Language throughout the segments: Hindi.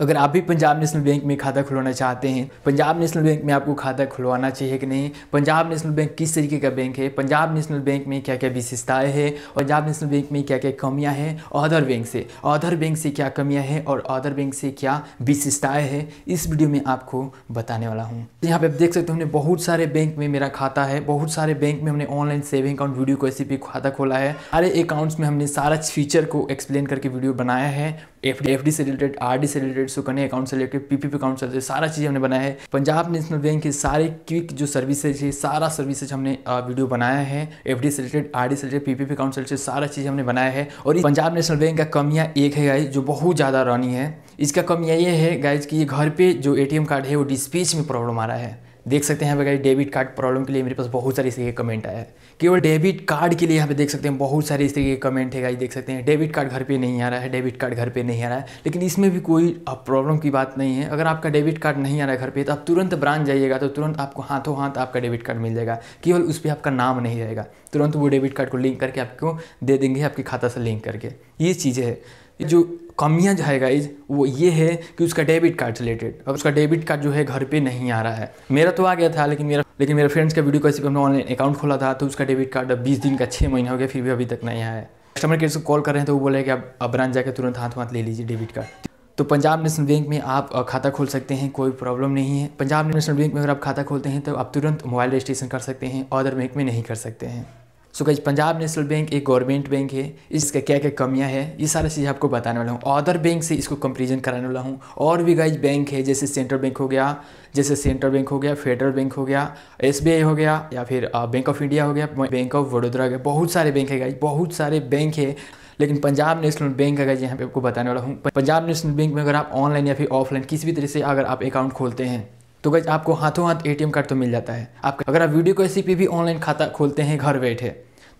अगर आप भी पंजाब नेशनल बैंक में खाता खुलवाना चाहते हैं पंजाब नेशनल बैंक में आपको खाता खुलवाना चाहिए कि नहीं पंजाब नेशनल बैंक किस तरीके का बैंक है पंजाब नेशनल बैंक में क्या क्या विशेषताएं हैं पंजाब नेशनल बैंक में क्या क्या कमियां हैं अदर बैंक से अदर बैंक से क्या कमियाँ हैं और अदर बैंक से क्या विशेषताएं हैं इस वीडियो में आपको बताने वाला हूँ यहाँ पे आप देख सकते हो हमने बहुत सारे बैंक में मेरा खाता है बहुत सारे बैंक में हमने ऑनलाइन सेविंग अकाउंट वीडियो को ऐसे खाता खोला है सारे अकाउंट्स में हमने सारा फीचर को एक्सप्लेन करके वीडियो बनाया है एफ डी एफ डी से रिलेटेड आर डी से रिलेटेड सुकन्या अकाउंट से related P P P account से रिलेटेड सारा चीज़ हमने बनाया है पंजाब नेशनल बैंक की सारे क्विक जो सर्विसेज है सारा सर्विसेज हमने वीडियो बनाया है एफ डी से रिलेटेड आर डी से related P P P account से रिलेटेड सारा चीज़ हमने बनाया है और पंजाब नेशनल बैंक का कमियाँ एक है गाइज जो बहुत ज़्यादा रानी है इसका कमियाँ ये है गाइज कि ये घर पर जो ए टी एम कार्ड है वो डिस्पैच में प्रॉब्लम आ रहा है देख सकते हैं भाई डेबिट कार्ड प्रॉब्लम के लिए मेरे पास बहुत सारे इस तरीके कमेंट आया है केवल डेबिट कार्ड के लिए यहाँ पे देख सकते हैं बहुत सारे इस तरीके कमेंट है गाई देख सकते हैं डेबिट कार्ड घर पे नहीं आ रहा है डेबिट कार्ड घर पे नहीं आ रहा है लेकिन इसमें भी कोई प्रॉब्लम की बात नहीं है अगर आपका डेबिट कार्ड नहीं आ रहा है घर पर तो आप तुरंत ब्रांच जाइएगा तो तुरंत आपको हाथों हाथ आपका डेबिट कार्ड मिल जाएगा केवल उस पर आपका नाम नहीं रहेगा तुरंत वो डेबिट कार्ड को लिंक करके आपको दे देंगे आपके खाता से लिंक करके ये चीज़ें है जो कमियाँ जो है वो ये है कि उसका डेबिट कार्ड रिलेटेड अब उसका डेबिट कार्ड जो है घर पे नहीं आ रहा है मेरा तो आ गया था लेकिन मेरा लेकिन मेरे फ्रेंड्स का वीडियो कैसे हमने ऑनलाइन अकाउंट खोला था तो उसका डेबिट कार्ड अब बीस दिन का छः महीना हो गया फिर भी अभी तक नहीं आया है कस्टमर केयर से कॉल कर रहे हैं तो वो बोले कि आप ब्रांच जाकर तुरंत हाथ हाथ ले लीजिए डेबिट कार्ड तो पंजाब नेशनल बैंक में आप खाता खोल सकते हैं कोई प्रॉब्लम नहीं है पंजाब नेशनल बैंक में अगर आप खाता खोलते हैं तो आप तुरंत मोबाइल रजिस्ट्रेशन कर सकते हैं अदर बैंक में नहीं कर सकते हैं सो गई पंजाब नेशनल बैंक एक गवर्नमेंट बैंक है इसका क्या क्या कमियां हैं ये सारा चीज़ आपको बताने वाला हूँ अदर बैंक से इसको कंपेरिजन कराने वाला हूँ और भी गाइज बैंक है जैसे सेंट्रल बैंक हो गया जैसे सेंट्रल बैंक हो गया फेडरल बैंक हो गया एस हो गया या फिर बैंक ऑफ इंडिया हो गया बैंक ऑफ वडोदरा हो गया बहुत सारे बैंक है गाइज बहुत सारे बैंक है लेकिन पंजाब नेशनल बैंक अगर यहाँ पे आपको बताने वाला हूँ पंजाब नेशनल बैंक में अगर आप ऑनलाइन या फिर ऑफलाइन किसी भी तरह से अगर आप अकाउंट खोलते हैं तो गज आपको हाथों हाथ एटीएम कार्ड तो मिल जाता है आपका अगर आप वीडियो को ऐसी पे भी ऑनलाइन खाता खोलते हैं घर बैठे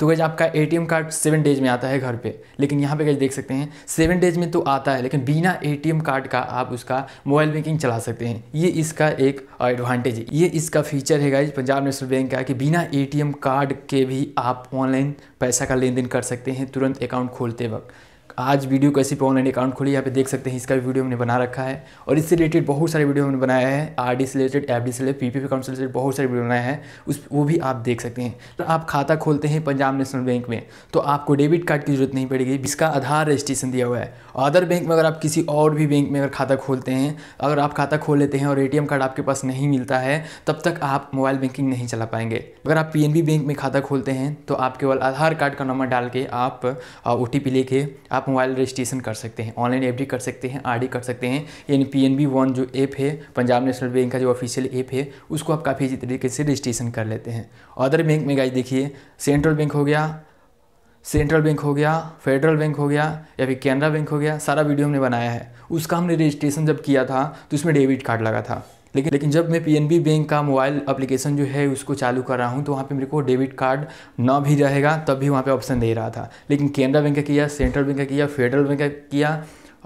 तो गज आपका एटीएम कार्ड सेवन डेज में आता है घर पे लेकिन यहाँ पे गज देख सकते हैं सेवन डेज में तो आता है लेकिन बिना एटीएम कार्ड का आप उसका मोबाइल बैंकिंग चला सकते हैं ये इसका एक एडवांटेज है ये इसका फीचर है गाइज पंजाब नेशनल बैंक का कि बिना एटीएम कार्ड के भी आप ऑनलाइन पैसा का लेन देन कर सकते हैं तुरंत अकाउंट खोलते वक्त आज वीडियो कैसे पे ऑनलाइन अकाउंट खोली यहाँ पे देख सकते हैं इसका भी वीडियो हमने बना रखा है और इससे रिलेटेड बहुत सारे वीडियो हमने बनाया है आर डी से रिलेटेड एफ डी से रिलेटेड पी अकाउंट से रिलेटेड बहुत सारे वीडियो बनाया हैं उस वो भी आप देख सकते हैं तो आप खाता खोलते हैं पंजाब नेशनल बैंक में तो आपको डेबिट कार्ड की जरूरत नहीं पड़ेगी जिसका आधार रजिस्ट्रेशन दिया हुआ है अदर बैंक में अगर आप किसी और भी बैंक में अगर खाता खोलते हैं अगर आप खाता खोल लेते हैं और ए कार्ड आपके पास नहीं मिलता है तब तक आप मोबाइल बैंकिंग नहीं चला पाएंगे अगर आप पी बैंक में खाता खोलते हैं तो आप केवल आधार कार्ड का नंबर डाल के आप ओ लेके आप आप मोबाइल रजिस्ट्रेशन कर सकते हैं ऑनलाइन एफ कर सकते हैं आर कर सकते हैं यानी पी एन बी वन जो ऐप है पंजाब नेशनल बैंक का जो ऑफिशियल ऐप है उसको आप काफ़ी तरीके से रजिस्ट्रेशन कर लेते हैं अदर बैंक में गाइज देखिए सेंट्रल बैंक हो गया सेंट्रल बैंक हो गया फेडरल बैंक हो गया या फिर कैनरा बैंक हो गया सारा वीडियो हमने बनाया है उसका हमने रजिस्ट्रेशन जब किया था तो उसमें डेबिट कार्ड लगा था लेकिन लेकिन जब मैं पी बैंक का मोबाइल एप्लीकेशन जो है उसको चालू कर रहा हूँ तो वहाँ पे मेरे को डेबिट कार्ड ना भी रहेगा तब भी वहाँ पे ऑप्शन दे रहा था लेकिन केनरा बैंक का किया सेंट्रल बैंक का किया फेडरल बैंक का किया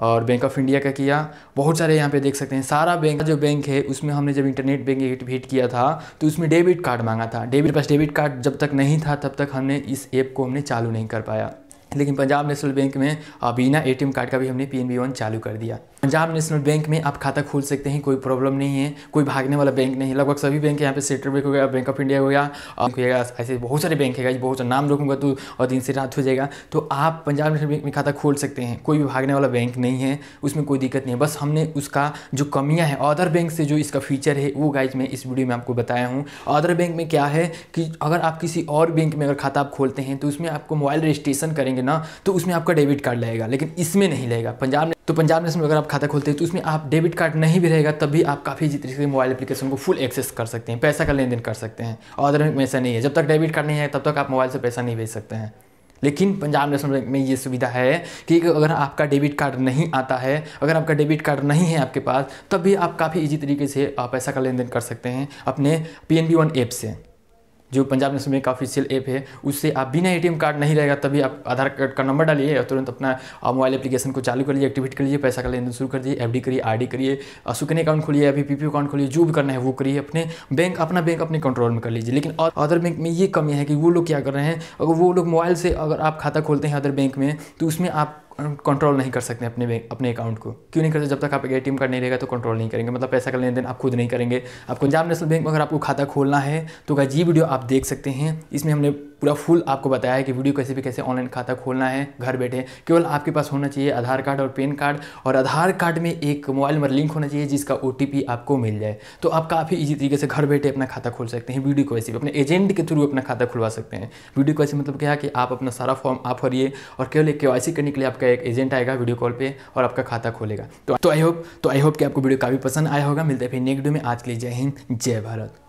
और बैंक ऑफ इंडिया का किया बहुत सारे यहाँ पे देख सकते हैं सारा बैंक जो बैंक है उसमें हमने जब इंटरनेट बैंक हिट किया था तो उसमें डेबिट कार्ड मांगा था डेबिट पास डेबिट कार्ड जब तक नहीं था तब तक हमने इस ऐप को हमने चालू नहीं कर पाया लेकिन पंजाब नेशनल बैंक में बिना एटीएम कार्ड का भी हमने पी वन चालू कर दिया पंजाब नेशनल बैंक में आप खाता खोल सकते हैं कोई प्रॉब्लम नहीं है कोई भागने वाला बैंक नहीं है लगभग सभी बैंक यहाँ पे सेंट्रल बैंक हो गया बैंक ऑफ इंडिया हो गया ऐसे बहुत सारे बैंक है बहुत सारे नाम रोकूंगा तो और दिन से रात हो जाएगा तो आप पंजाब नेशनल बैंक में खाता खोल सकते हैं कोई भी भागने वाला बैंक नहीं है उसमें कोई दिक्कत नहीं है बस हमने उसका जो कमियाँ हैं अदर बैंक से जो इसका फीचर है वो गाइज मैं इस वीडियो में आपको बताया हूँ अदर बैंक में क्या है कि अगर आप किसी और बैंक में अगर खाता आप खोलते हैं तो उसमें आपको मोबाइल रजिस्ट्रेशन करेंगे ना तो उसमें आपका डेबिट कार्ड लगेगा लेकिन इसमें नहीं लगेगा पंजाब तो पंजाब नेशनल अगर आप खाता खोलते हैं तो उसमें आप डेबिट कार्ड नहीं भी रहेगा तब भी आप काफ़ी इजी तरीके से मोबाइल एप्लीकेशन को फुल एक्सेस कर सकते हैं पैसा का लेन देन कर सकते हैं और अदर में ऐसा नहीं है जब तक डेबिट कार्ड नहीं है तब तक आप मोबाइल से पैसा नहीं भेज सकते हैं लेकिन पंजाब नेशनल बैंक में ये सुविधा है कि अगर आपका डेबिट कार्ड नहीं आता है अगर आपका डेबिट कार्ड नहीं है आपके पास तब भी आप काफ़ी इजी तरीके से पैसा का लेन देन कर सकते हैं अपने पी एन वन ऐप से जो Punjab national bank official app है उससे आप बिना एटीएम कार्ड नहीं रहेगा तभी आप आधार कार्ड का नंबर डालिए और तुरंत अपना मोबाइल एप्लीकेशन को चालू करिए एक्टिवेट करिए पैसा का लेन शुरू कर दिए एफ करिए आर करिए सुकन्या अकाउंट खोलिए अभी पी अकाउंट खोलिए जो भी करना है वो करिए अपने बैंक अपना बैंक अपने कंट्रोल में कर लीजिए लेकिन और अदर बैंक में ये कमी है कि वो लोग क्या कर रहे हैं अगर वो लोग मोबाइल से अगर आप खाता खोलते हैं अदर बैंक में तो उसमें आप कंट्रोल नहीं कर सकते अपने अपने अकाउंट को क्यों नहीं करते जब तक आप ए टी कार्ड नहीं रहेगा तो कंट्रोल नहीं करेंगे मतलब पैसा का लेन देन आप खुद नहीं करेंगे आप पंजाब नेशनल बैंक में अगर आपको खाता खोलना है तो जी वीडियो आप देख सकते हैं इसमें हमने पूरा फुल आपको बताया है कि वीडियो कैसे भी कैसे ऑनलाइन खाता खोलना है घर बैठे केवल आपके पास होना चाहिए आधार कार्ड और पेन कार्ड और आधार कार्ड में एक मोबाइल नंबर लिंक होना चाहिए जिसका ओ आपको मिल जाए तो आप काफ़ी ईजी तरीके से घर बैठे अपना खाता खोल सकते हैं वीडियो को ऐसे भी अपने एजेंट के थ्रू अपना खाता खुलवा सकते हैं वीडियो को ऐसे मतलब क्या कि आप अपना सारा फॉर्म आप भरिए और केवल एक के करने के लिए आपका एक एजेंट आएगा वीडियो कॉल पर और आपका खाता खोलेगा तो आई होप तो आई होप तो कि आपको वीडियो काफ़ी पसंद आया होगा मिलते हैं फिर नेक्स्ट वीडियो में आज के लिए जय हिंद जय भारत